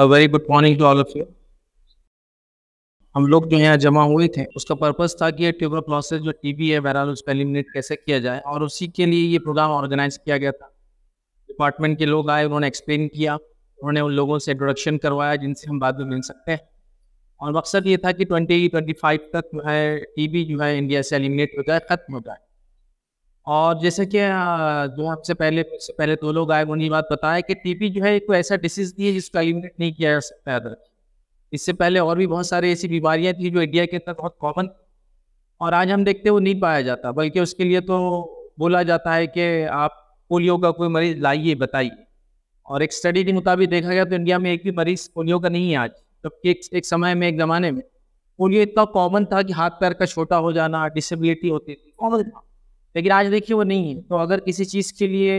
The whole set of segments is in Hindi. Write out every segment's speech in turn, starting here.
very good morning to all of you हम लोग जो यहाँ जमा हुए थे उसका पर्पस था कि ट्यूबर प्रोसेस जो टीबी है बहरहाल उसको एलिमिनेट कैसे किया जाए और उसी के लिए ये प्रोग्राम ऑर्गेनाइज किया गया था डिपार्टमेंट के लोग आए उन्होंने एक्सप्लेन किया उन्होंने उन लोगों से इंट्रोडक्शन करवाया जिनसे हम बाद में मिल सकते हैं और मकसद ये था कि ट्वेंटी ट्वेंटी फाइव तक जो है टीबी जो है इंडिया से एलिमिनेट हो जाए खत्म हो जाए और जैसे कि जो आपसे पहले से पहले दो लोग आए उन्हें बात बताया कि टीपी जो है एक ऐसा डिसीज नहीं है जिसको एलिमिनेट नहीं किया जा सकता है इससे पहले और भी बहुत सारी ऐसी बीमारियां थी जो इंडिया के अंदर बहुत कॉमन और आज हम देखते हैं वो नहीं पाया जाता बल्कि उसके लिए तो बोला जाता है कि आप पोलियो का कोई मरीज लाइए बताइए और एक स्टडी के मुताबिक देखा गया तो इंडिया में एक भी मरीज पोलियो का नहीं है आज जबकि एक, एक समय में एक ज़माने में पोलियो इतना कॉमन था कि हाथ पैर का छोटा हो जाना डिसेबिलिटी होती थी कॉमन था लेकिन आज देखिए वो नहीं है तो अगर किसी चीज़ के लिए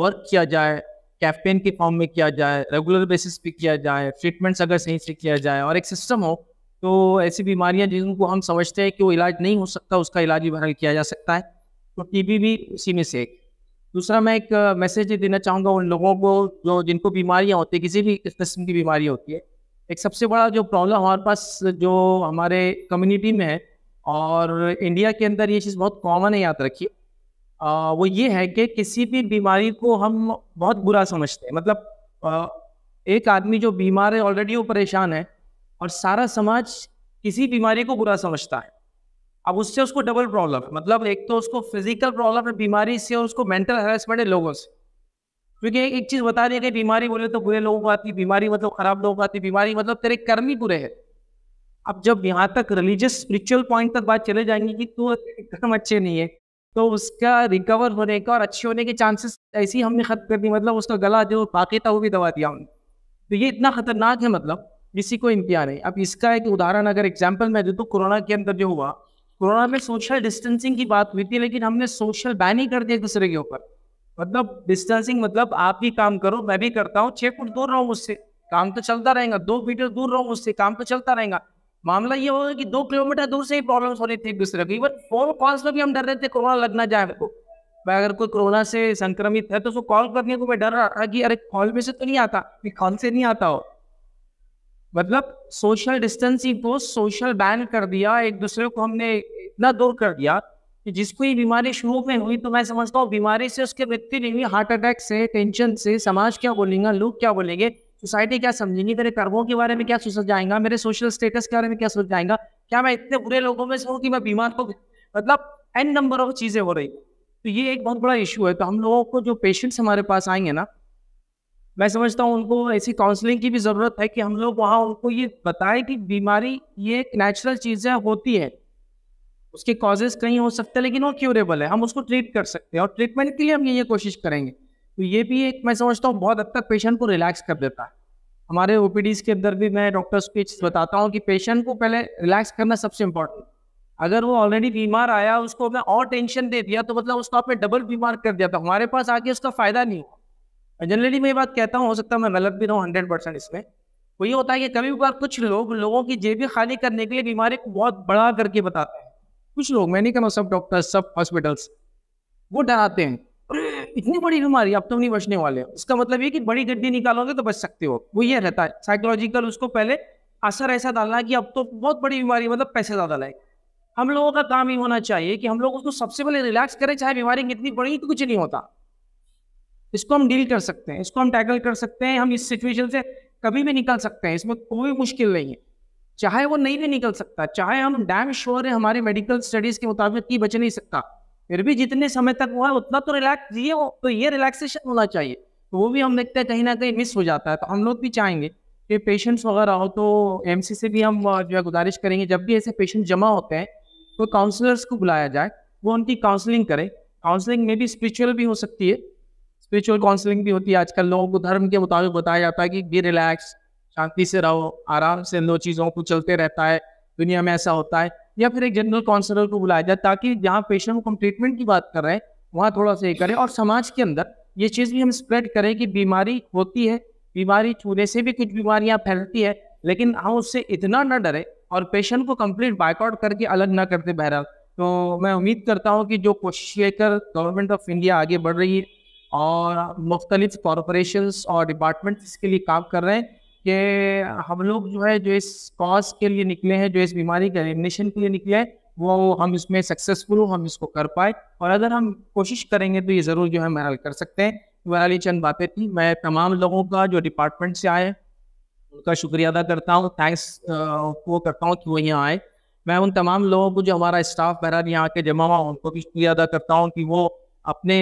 वर्क किया जाए कैंपेन के फॉर्म में किया जाए रेगुलर बेसिस पे किया जाए ट्रीटमेंट्स अगर सही से किया जाए और एक सिस्टम हो तो ऐसी बीमारियां जिनको हम समझते हैं कि वो इलाज नहीं हो सकता उसका इलाज भी बहरहाल किया जा सकता है तो टीबी भी उसी में से एक दूसरा मैं एक मैसेज देना चाहूँगा उन लोगों को जो जिनको बीमारियाँ होती है किसी भी किस्म की बीमारी होती है एक सबसे बड़ा जो प्रॉब्लम हमारे पास जो हमारे कम्युनिटी में है और इंडिया के अंदर ये चीज़ बहुत कॉमन है याद रखिए वो ये है कि किसी भी बीमारी को हम बहुत बुरा समझते हैं मतलब आ, एक आदमी जो बीमार है ऑलरेडी वो परेशान है और सारा समाज किसी बीमारी को बुरा समझता है अब उससे उसको डबल प्रॉब्लम है मतलब एक तो उसको फिजिकल प्रॉब्लम है बीमारी से और उसको मेंटल हेरासमेंट है लोगों से क्योंकि एक, चीज़ बता रही है कि बीमारी बोले तो बुरे लोगों को आती बीमारी मतलब खराब लोगों को आती बीमारी मतलब तेरे कर्म ही बुरे हैं अब जब यहाँ तक रिलीजियस स्पिरिचुअल पॉइंट तक बात चले जाएंगी कि तू एकदम अच्छे नहीं है तो उसका रिकवर होने का और अच्छे होने के चांसेस ऐसी हमने खत्म कर दी मतलब उसका गला जो बाकी था वो भी दबा दिया हमने तो ये इतना खतरनाक है मतलब किसी को इम्तिहान है अब इसका एक उदाहरण अगर एग्जाम्पल मैं दे तो कोरोना के अंदर जो हुआ कोरोना में सोशल डिस्टेंसिंग की बात हुई थी लेकिन हमने सोशल बैन ही कर दिया एक दूसरे के ऊपर मतलब डिस्टेंसिंग मतलब आप भी काम करो मैं भी करता हूँ छः फुट दूर रहूँ उससे काम तो चलता रहेगा दो मीटर दूर रहूँ उससे काम तो चलता रहेगा मामला ये होगा कि दो किलोमीटर दूर से ही प्रॉब्लम हो रही थी एक दूसरे को इवन फोन कॉल्स में भी हम डर रहे थे कोरोना लगना जाए हमको भाई अगर कोई कोरोना से संक्रमित है तो उसको कॉल करने को मैं डर रहा था कि अरे कॉल में से तो नहीं आता कॉल से नहीं आता हो मतलब सोशल डिस्टेंसिंग को सोशल बैन कर दिया एक दूसरे को हमने इतना दूर कर दिया कि जिसको ये बीमारी शुरू में हुई तो मैं समझता हूँ बीमारी से उसके व्यक्ति नहीं हुई हार्ट अटैक से टेंशन से समाज क्या बोलेगा लोग क्या बोलेंगे सोसाइटी क्या समझेगी तेरे कर्मों के बारे में क्या सोच जाएगा मेरे सोशल स्टेटस के बारे में क्या सोच जाएगा क्या मैं इतने बुरे लोगों में से हूँ कि मैं बीमार हो मतलब एन नंबर ऑफ चीज़ें हो रही तो ये एक बहुत बड़ा इशू है तो हम लोगों को जो पेशेंट्स हमारे पास आएंगे ना मैं समझता हूँ उनको ऐसी काउंसलिंग की भी ज़रूरत है कि हम लोग वहाँ उनको ये बताएं कि बीमारी ये एक नेचुरल चीज़ है होती है उसके कॉजेज कहीं हो सकते हैं लेकिन वो क्यूरेबल है हम उसको ट्रीट कर सकते हैं और ट्रीटमेंट के लिए हम ये कोशिश करेंगे तो ये भी एक मैं समझता हूँ बहुत हद तक पेशेंट को रिलैक्स कर देता है हमारे ओपीडीज के अंदर भी मैं डॉक्टर्स को बताता हूँ कि पेशेंट को पहले रिलैक्स करना सबसे इम्पोर्टेंट अगर वो ऑलरेडी बीमार आया उसको मैं और टेंशन दे दिया तो मतलब उसको आपने डबल बीमार कर दिया तो हमारे पास आके उसका फायदा नहीं हुआ जनरली मैं ये बात कहता हूँ हो सकता है मैं गलत भी रहूँ हंड्रेड परसेंट इसमें वो तो ये होता है कि कभी बार कुछ लोग लोगों की जेबी खाली करने के लिए बीमारी को बहुत बड़ा करके बताते हैं कुछ लोग मैं नहीं कह रहा सब डॉक्टर्स सब हॉस्पिटल्स वो डराते हैं इतनी बड़ी बीमारी आप तो नहीं बचने वाले हो इसका मतलब ये कि बड़ी गड्डी निकालोगे तो बच सकते हो वो ये रहता है साइकोलॉजिकल उसको पहले असर ऐसा डालना कि अब तो बहुत बड़ी बीमारी मतलब पैसे ज्यादा लाए हम लोगों का काम ही होना चाहिए कि हम लोग उसको सबसे पहले रिलैक्स करें चाहे बीमारी कितनी बड़ी तो कुछ नहीं होता इसको हम डील कर सकते हैं इसको हम टैकल कर सकते हैं हम इस सिचुएशन से कभी भी निकल सकते हैं इसमें कोई मुश्किल नहीं है चाहे वो नहीं भी निकल सकता चाहे हम डैम श्योर है हमारे मेडिकल स्टडीज के मुताबिक की बच नहीं सकता फिर भी जितने समय तक हुआ है उतना तो रिलैक्स जिए तो ये रिलैक्सेशन होना चाहिए तो वो भी हम देखते हैं कहीं ना कहीं मिस हो जाता है तो हम लोग भी चाहेंगे कि पेशेंट्स वगैरह हो तो एम से भी हम जो है गुजारिश करेंगे जब भी ऐसे पेशेंट जमा होते हैं तो काउंसलर्स को बुलाया जाए वो उनकी काउंसलिंग करें काउंसलिंग में भी स्पिरिचुअल भी हो सकती है स्पिरिचुअल काउंसलिंग भी होती है आजकल लोगों को धर्म के मुताबिक बताया जाता है कि बी रिलैक्स शांति से रहो आराम से इन दो चीज़ों को चलते रहता है दुनिया में ऐसा होता है या फिर एक जनरल काउंसलर को बुलाया जाए ताकि जहाँ पेशेंट को हम ट्रीटमेंट की बात कर रहे हैं वहाँ थोड़ा सा ये करें और समाज के अंदर ये चीज़ भी हम स्प्रेड करें कि बीमारी होती है बीमारी छूने से भी कुछ बीमारियाँ फैलती है लेकिन हम उससे इतना ना डरे और पेशेंट को कंप्लीट बाइकआउट करके अलग ना करते बहरहाल तो मैं उम्मीद करता हूँ कि जो कोशिश लेकर गवर्नमेंट ऑफ इंडिया आगे बढ़ रही है और मुख्तलिफ कॉरपोरेशंस और डिपार्टमेंट्स इसके लिए काम कर रहे हैं कि हम लोग जो है जो इस कॉज के लिए निकले हैं जो इस बीमारी के एलिमिनेशन के लिए निकले हैं वो हम इसमें सक्सेसफुल हो हम इसको कर पाए और अगर हम कोशिश करेंगे तो ये ज़रूर जो है महल कर सकते हैं वाली चंद बातें थी मैं तमाम लोगों का जो डिपार्टमेंट से आए उनका शुक्रिया अदा करता हूँ थैंक्स वो करता हूँ कि वो यहाँ आए मैं उन तमाम लोगों को जो हमारा स्टाफ बहरहाल यहाँ आके जमा हुआ उनको भी शुक्रिया अदा करता हूँ कि वो अपने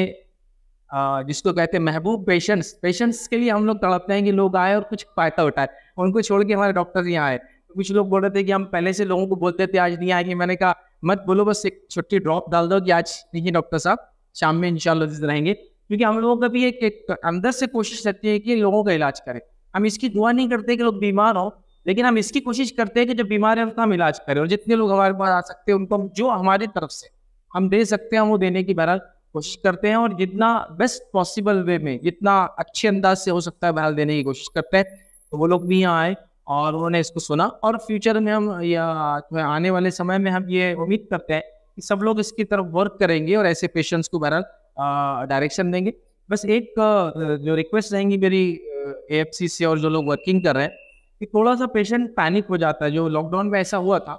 जिसको कहते हैं महबूब पेशेंट्स पेशेंट्स के लिए हम लोग तड़पते हैं कि लोग आए और कुछ फायदा उठाए उनको छोड़ के हमारे डॉक्टर यहाँ आए कुछ लोग बोल रहे थे कि हम पहले से लोगों को बोलते थे आज नहीं आएंगे मैंने कहा मत बोलो बस एक छुट्टी ड्रॉप डाल दो कि आज नहीं डॉक्टर साहब शाम में इंशाल्लाह रहेंगे क्योंकि हम लोगों का भी एक, एक अंदर से कोशिश रहती है कि लोगों का इलाज करें हम इसकी दुआ नहीं करते कि लोग बीमार हों लेकिन हम इसकी कोशिश करते हैं कि जो बीमार है उनका हम इलाज करें और जितने लोग हमारे पास आ सकते हैं उनको जो हमारे तरफ से हम दे सकते हैं वो देने की बहरहाल कोशिश करते हैं और जितना बेस्ट पॉसिबल वे में जितना अच्छे अंदाज से हो सकता है बहाल देने की कोशिश करते हैं तो वो लोग भी यहाँ आए और उन्होंने इसको सुना और फ्यूचर में हम या तो आने वाले समय में हम ये उम्मीद करते हैं कि सब लोग इसकी तरफ वर्क करेंगे और ऐसे पेशेंट्स को बहरहाल डायरेक्शन देंगे बस एक जो रिक्वेस्ट रहेंगी मेरी ए से और जो लोग वर्किंग कर रहे हैं कि थोड़ा सा पेशेंट पैनिक हो जाता है जो लॉकडाउन में ऐसा हुआ था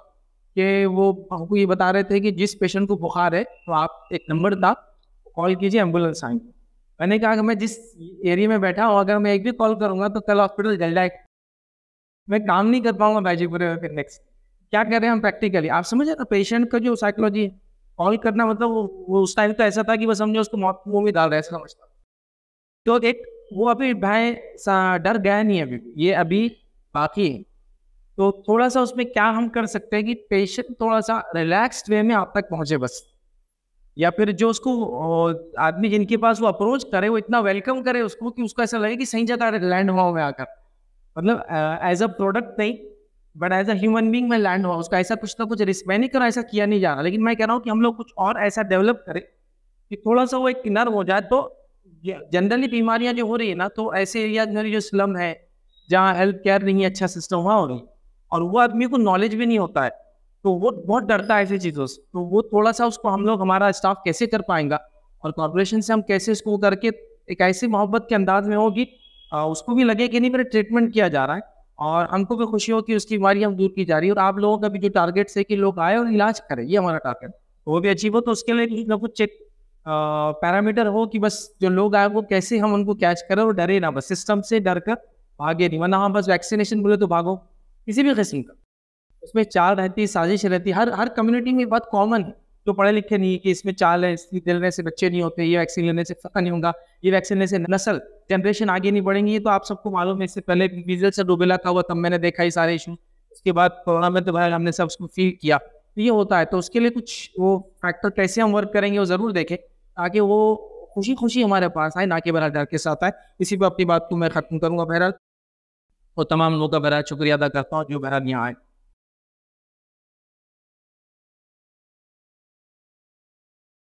कि वो हमको ये बता रहे थे कि जिस पेशेंट को बुखार है तो आप एक नंबर था कॉल कीजिए एम्बुलेंस आएंगे मैंने कहा कि मैं जिस एरिया में बैठा हूँ अगर मैं एक भी कॉल करूँगा तो कल हॉस्पिटल जल जाए मैं काम नहीं कर पाऊंगा बैजीपुर में फिर नेक्स्ट क्या कर रहे हैं हम प्रैक्टिकली आप समझ रहे पेशेंट का जो साइकोलॉजी है कॉल करना मतलब वो, उस टाइम तो ऐसा था कि वो समझो उसको मौत मुँह भी डाल रहा है ऐसा समझता तो एक वो अभी भाई डर गया नहीं अभी ये अभी बाकी है तो थोड़ा सा उसमें क्या हम कर सकते हैं कि पेशेंट थोड़ा सा रिलैक्स्ड वे में आप तक पहुंचे बस या फिर जो उसको आदमी जिनके पास वो अप्रोच करे वो इतना वेलकम करे उसको कि उसको ऐसा लगे कि सही जगह लैंड हुआ मैं आकर मतलब एज अ प्रोडक्ट नहीं but as human human being मैं लैंड हुआ उसका ऐसा कुछ ना कुछ रिस्क मैं नहीं कर ऐसा किया नहीं जा रहा लेकिन मैं कह रहा हूँ कि हम लोग कुछ और ऐसा डेवलप करें कि थोड़ा सा वो एक किनर हो जाए तो जनरली बीमारियाँ जो हो रही है ना तो ऐसे एरिया जो स्लम है जहाँ हेल्थ केयर नहीं है अच्छा सिस्टम वहाँ हो रही है और वो आदमी को नॉलेज भी नहीं होता है तो वो बहुत डरता है ऐसी चीज़ों से तो वो थोड़ा सा उसको हम लोग हमारा स्टाफ कैसे कर पाएंगा और कॉरपोरेशन से हम कैसे इसको करके एक ऐसी मोहब्बत के अंदाज में होगी उसको भी लगे कि नहीं मेरा ट्रीटमेंट किया जा रहा है और हमको भी खुशी हो कि उसकी बीमारी हम दूर की जा रही है और आप लोगों का भी जो टारगेट है कि लोग आए और इलाज करें ये हमारा टारगेट वो भी अचीव हो तो उसके लिए कुछ ना कुछ चेक पैरामीटर हो कि बस जो लोग आए वो कैसे हम उनको कैच करें और डरे ना बस सिस्टम से डर कर भागे नहीं वरना हम हाँ, बस वैक्सीनेशन बोले तो भागो किसी भी किस्म का उसमें चाल रहती है साजिश रहती है हर हर कम्युनिटी में बहुत कॉमन है जो पढ़े लिखे नहीं है कि इसमें चाल है इसकी देने से बच्चे नहीं होते ये वैक्सीन लेने से फ़र्क नहीं होगा ये वैक्सीन लेने से नस्ल जनरेशन आगे नहीं बढ़ेंगी ये तो आप सबको मालूम है इससे पहले मीजल से डूबेला था हुआ तब मैंने देखा ही सारे इशू उसके बाद कोरोना में तो भाई हमने सब उसको फील किया तो ये होता है तो उसके लिए कुछ वो फैक्टर कैसे हम वर्क करेंगे वो ज़रूर देखें ताकि वो खुशी खुशी हमारे पास आए ना कि बरा डर के साथ आए इसी पर अपनी बात को मैं ख़त्म करूँगा बहरहाल और तो तमाम लोगों का बहरा शुक्रिया अदा करता हूँ जो बहरहाल यहाँ आए